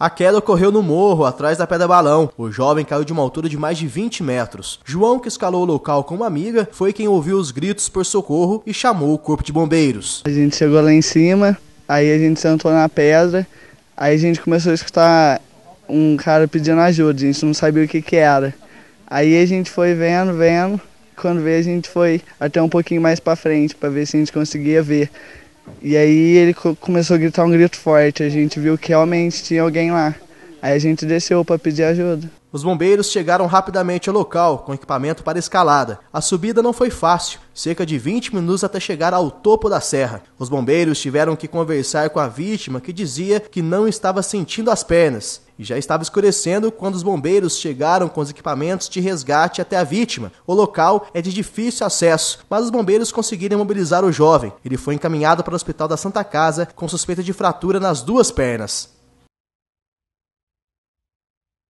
A queda ocorreu no morro, atrás da Pedra Balão. O jovem caiu de uma altura de mais de 20 metros. João, que escalou o local com uma amiga, foi quem ouviu os gritos por socorro e chamou o corpo de bombeiros. A gente chegou lá em cima, aí a gente sentou na pedra, aí a gente começou a escutar um cara pedindo ajuda, a gente não sabia o que, que era. Aí a gente foi vendo, vendo, quando veio a gente foi até um pouquinho mais para frente para ver se a gente conseguia ver. E aí ele começou a gritar um grito forte. A gente viu que realmente tinha alguém lá. Aí a gente desceu para pedir ajuda. Os bombeiros chegaram rapidamente ao local com equipamento para escalada. A subida não foi fácil, cerca de 20 minutos até chegar ao topo da serra. Os bombeiros tiveram que conversar com a vítima que dizia que não estava sentindo as pernas. E já estava escurecendo quando os bombeiros chegaram com os equipamentos de resgate até a vítima. O local é de difícil acesso, mas os bombeiros conseguiram mobilizar o jovem. Ele foi encaminhado para o hospital da Santa Casa com suspeita de fratura nas duas pernas.